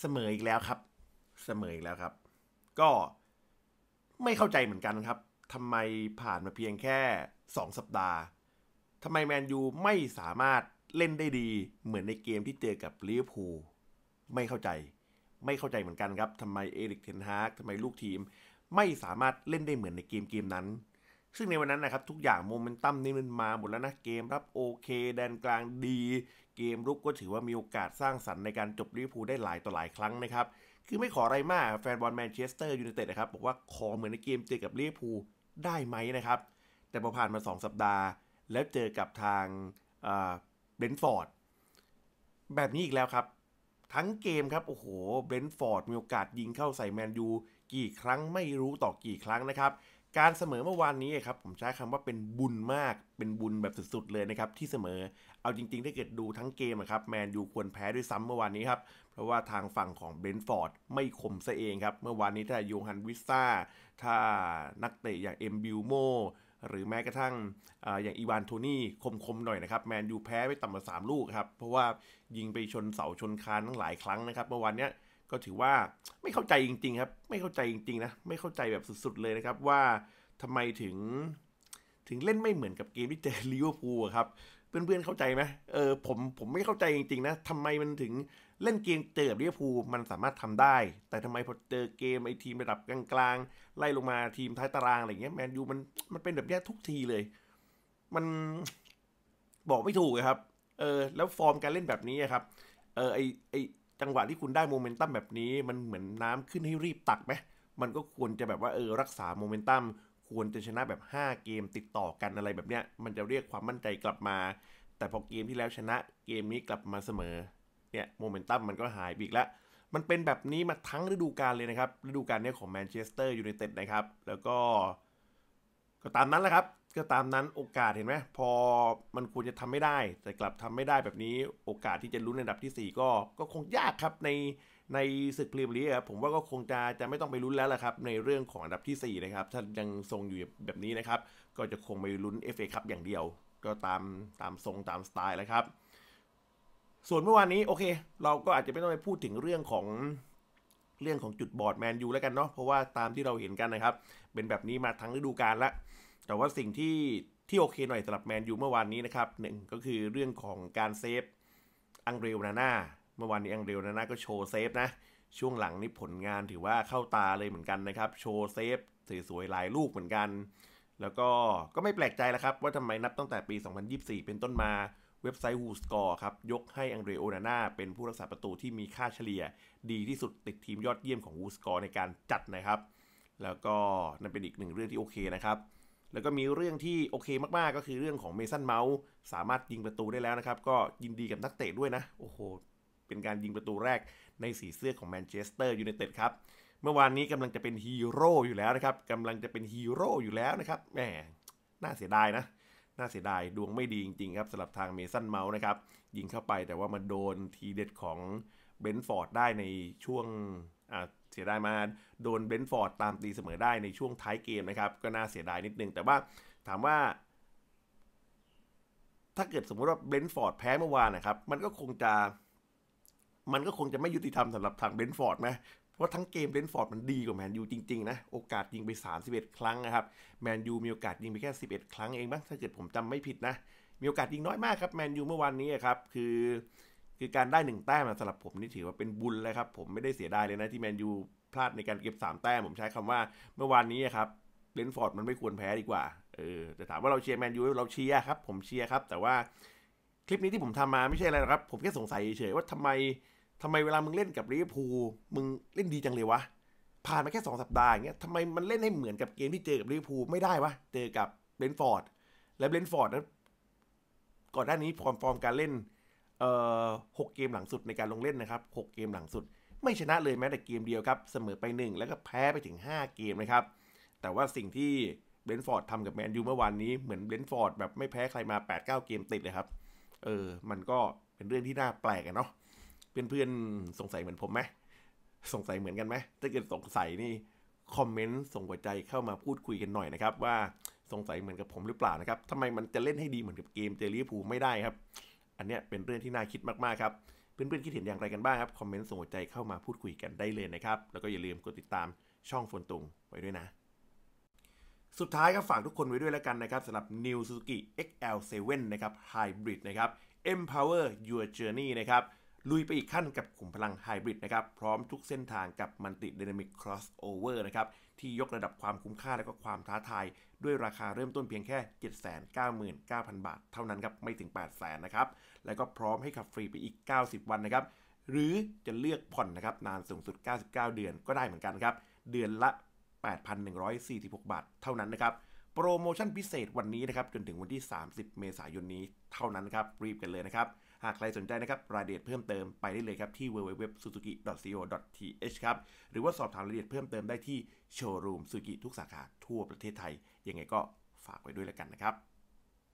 เสมออีกแล้วครับเสมออีกแล้วครับ ก็ไม่เข้าใจเหมือนกันครับทำไมผ่านมาเพียงแค่ 2 สัปดาห์ทำไมแมนยูไม่สามารถเล่นได้ดีเหมือนในเกมที่เจอกับลิเวอร์พูลไม่เข้าใจ ไม่เข้าใจเหมือนกันครับทำไมเอริกเทนฮากทำไมลูกทีม ไม่สามารถเล่นได้เหมือนในเกมเกมนั้นซึ่งในวันนั้นนะครับ ทุกอย่างโมเมนตัมนี่มันมาหมดแล้วนะ เกมรับโอเค แดนกลางดีเกม รุกก็ถือว่ามีโอกาสสร้างสรรค์ในการจบลิเวอร์พูลได้หลายต่อหลายครั้งนะครับ คือไม่ขออะไรมากแฟนบอลแมนเชสเตอร์ยูไนเต็ดนะครับ บอกว่าขอเหมือนในเกมเจอกับลิเวอร์พูลได้ไหมนะครับ แต่พอผ่านมา 2 สัปดาห์ แล้วเจอกับทางเบนฟอร์ดแบบนี้อีกแล้วครับ ทั้งเกมครับโอ้โหเบนฟอร์ดมีโอกาสยิงเข้าใส่แมนยูกี่ครั้งไม่รู้ต่อกี่ครั้งนะครับการเสมอเมื่อวานนี้ครับผมใช้คำว่าเป็นบุญมากเป็นบุญแบบสุดๆเลยนะครับ ที่เสมอเอาจริงๆถ้าเกิดดูทั้งเกมครับแมนยูควรแพ้ด้วยซ้ำเมื่อวานนี้ครับ เพราะว่าทางฝั่งของเบนฟอร์ดไม่คมซะเองครับ เมื่อวานนี้ถ้ายูฮันวิสซาถ้านักเตะอย่างเอ็มบิลโมหรือแม้กระทั่งออย่างอีวานโทนี่ คมๆหน่อยนะครับ แมนยูแพ้ไปต่ำกว่าสามลูกครับเพราะว่ายิงไปชนเสาชนคานทั้งหลายครั้งนะครับเมื่อวานเนี้ยก็ถือว่าไม่เข้าใจจริง ๆครับ ไม่เข้าใจจริงๆนะ ไม่เข้าใจแบบสุดๆเลยนะครับว่าทำไมถึงถึงเล่นไม่เหมือนกับเกมที่เจอลิเวอร์พูลครับเพื่อนๆเข้าใจไหมเออผมผมไม่เข้าใจจริงๆ นะทำไมมันถึงเล่นเกมเจอกับลิเวอร์พูลมันสามารถทำได้ แต่ทำไมพอเจอเกมไอทีมระดับกลางๆ ไล่ลงมาทีมท้ายตารางอะไรเงี้ยแมนยูมันมันเป็นแบบนี้ทุกทีเลย มันบอกไม่ถูกครับเออแล้วฟอร์มการเล่นแบบนี้ครับเออไอไอจังหวะที่คุณได้โมเมนตัมแบบนี้ มันเหมือนน้ำขึ้นให้รีบตักไหม มันก็ควรจะแบบว่าเออรักษาโมเมนตัม ควรจะชนะแบบ 5 เกมติดต่อกันอะไรแบบเนี้ย มันจะเรียกความมั่นใจกลับมา แต่พอเกมที่แล้วชนะเกมนี้กลับมาเสมอ เนี่ยโมเมนตัมมันก็หายไปอีกแล้ว มันเป็นแบบนี้มาทั้งฤดูกาลเลยนะครับ ฤดูกาลนี้ของแมนเชสเตอร์ยูไนเต็ดนะครับ แล้วก็ ก็ตามนั้นแหละครับก็ตามนั้นโอกาสเห็นไหมพอมันควรจะทำไม่ได้ แต่กลับทำไม่ได้แบบนี้โอกาสที่จะลุ้นในดับที่ 4 ก็ ก็คงยากครับในในศึกพรีเมียร์ลีกครับผมว่าก็คงจะจะไม่ต้องไปลุ้นแล้วละครับ ในเรื่องของดับที่ 4 นะครับ ถ้ายังทรงอยู่แบบนี้นะครับ ก็จะคงไปลุ้น FA ครับอย่างเดียวก็ตามตามทรงตามสไตล์แล้วครับส่วนเมื่อวานนี้โอเคเราก็อาจจะไม่ต้องไปพูดถึงเรื่องของเรื่องของจุดบอร์ดแมนยูแล้วกันเนาะเพราะว่าตามที่เราเห็นกันนะครับ เป็นแบบนี้มาทั้งฤดูกาลละแต่ว่าสิ่งที่ที่โอเคหน่อยสำหรับแมนยูเมื่อวานนี้นะครับหนึ่งก็คือเรื่องของการเซฟอังเรลนาน่าเมื่อวานนี้อังเรลนาน่าก็โชว์เซฟนะ ช่วงหลังนี่ผลงานถือว่าเข้าตาเลยเหมือนกันนะครับ โชว์เซฟสวยๆหลายลูกเหมือนกัน แล้วก็ก็ไม่แปลกใจแล้วครับ ว่าทำไมนับตั้งแต่ปี 2024 เป็นต้นมาเว็บไซต์ Who Score ครับยกให้อังเรโอนาน่าเป็นผู้รักษาประตูที่มีค่าเฉลี่ย ดีที่สุดติดทีมยอดเยี่ยมของ Who Score ในการจัดนะครับ แล้วก็นั่นเป็นอีกหนึ่งเรื่องที่โอเคนะครับแล้วก็มีเรื่องที่โอเคมากๆก็คือเรื่องของเมสันเมาส์สามารถยิงประตูได้แล้วนะครับ ก็ยินดีกับนักเตะด้วยนะ โอ้โห เป็นการยิงประตูแรกในสีเสื้อของแมนเชสเตอร์ยูไนเต็ดครับเมื่อวานนี้กำลังจะเป็นฮีโร่อยู่แล้วนะครับกำลังจะเป็นฮีโร่อยู่แล้วนะครับแหมน่าเสียดายนะ น่าเสียดายดวงไม่ดีจริงๆครับสำหรับทางเมสันเมาส์นะครับ ยิงเข้าไปแต่ว่ามาโดนทีเด็ดของเบนฟอร์ดได้ในช่วงเสียดายมาโดนเบนฟอร์ดตามตีเสมอได้ในช่วงท้ายเกมนะครับ ก็น่าเสียดายนิดนึง แต่ว่าถามว่า ถ้าเกิดสมมติว่าเบนฟอร์ดแพ้เมื่อวานนะครับ มันก็คงจะ มันก็คงจะไม่ยุติธรรมสำหรับทางเบนฟอร์ดไหมเพราะทั้งเกมเบนฟอร์ดมันดีกว่าแมนยูจริง ๆ นะ โอกาสยิงไป 31 ครั้งนะครับแมนยูมีโอกาสยิงไปแค่ 11 ครั้งเองบ้างถ้าเกิดผมจำไม่ผิดนะ มีโอกาสยิงน้อยมากครับแมนยูเมื่อวานนี้ครับคือคือการได้หนึ่งแต้มสำหรับผมนี่ถือว่าเป็นบุญเลยครับ ผมไม่ได้เสียดายเลยนะที่แมนยูพลาดในการเก็บสามแต้มผมใช้คำว่า เมื่อวานนี้ครับเลนฟอร์ดมันไม่ควรแพ้ดีกว่าเออแต่ถามว่าเราเชียร์แมนยูเราเชียร์ครับผมเชียร์ครับ แต่ว่าคลิปนี้ที่ผมทำมาไม่ใช่อะไรนะครับ ผมแค่สงสัยเฉยว่าทำไม ทำไมเวลามึงเล่นกับลิเวอร์พูลมึงเล่นดีจังเลยวะผ่านมาแค่สองสัปดาห์อย่างเงี้ยทำไมมันเล่นให้เหมือนกับเกมที่เจอกับลิเวอร์พูลไม่ได้วะเจอกับเลนฟอร์ดและเลนฟอร์ดนั้นก่อนหน้านี้ฟอร์มการเล่นเอ่อหกเกมหลังสุดในการลงเล่นนะครับหกเกมหลังสุด ไม่ชนะเลยแม้แต่เกมเดียวครับเสมอไป 1 แล้วก็แพ้ไปถึง 5 เกมนะครับแต่ว่าสิ่งที่เบนฟอร์ดทำกับแมนยูเมื่อวานนี้เหมือนเบนฟอร์ดแบบไม่แพ้ใครมา 8-9เกมติดเลยครับเออมันก็เป็นเรื่องที่น่าแปลกอะเนาะเพื่อนๆสงสัยเหมือนผมไหมสงสัยเหมือนกันไหมถ้าเกิดสงสัยนี่คอมเมนต์ส่งหัวใจเข้ามาพูดคุยกันหน่อยนะครับว่าสงสัยเหมือนกับผมหรือเปล่านะครับทำไมมันจะเล่นให้ดีเหมือนกับเกมเจอรี่พูไม่ได้ครับอันเนี้ยเป็นเรื่องที่น่าคิดมาก ๆ ครับ เพื่อนๆ คิดเห็นอย่างไรกันบ้างครับ คอมเมนต์ส่งหัวใจเข้ามาพูดคุยกันได้เลยนะครับ แล้วก็อย่าลืมกดติดตามช่องฝนตุงไว้ด้วยนะ สุดท้ายก็ฝากทุกคนไว้ด้วยแล้วกันนะครับสำหรับ New Suzuki XL7 นะครับ Hybrid นะครับ Empower Your Journey นะครับ ลุยไปอีกขั้นกับขุมพลังไฮบริดนะครับพร้อมทุกเส้นทางกับมันติเดน a มิ c ครอสโอเวอร์นะครับที่ยกระดับความคุ้มค่าและก็ความท้าทาย ด้วยราคาเริ่มต้นเพียงแค่ 799,000 บาทเท่านั้นครับ ไม่ถึง 800,000 นะครับ แล้วก็พร้อมให้ขับฟรีไปอีก 90 วันนะครับ หรือจะเลือกผ่อนนะครับนานสูงสุด 99 เดือนก็ได้เหมือนกันครับ เดือนละ 8,146 บาทเท่านั้นนะครับ โปรโมชั่นพิเศษวันนี้นะครับจนถึงวันที่ 30 เมษายนนี้เท่านั้นครับรีบกันเลยนะครับหากใครสนใจนะครับรายละเอียดเพิ่มเติม ไปได้เลยครับ ที่ www.suzuki.co.th ครับหรือว่าสอบถามรายละเอียดเพิ่มเติมได้ที่โชว์รูมซูกิทุกสาขาทั่วประเทศไทย ยังไงก็ฝากไว้ด้วยแล้วกันนะครับ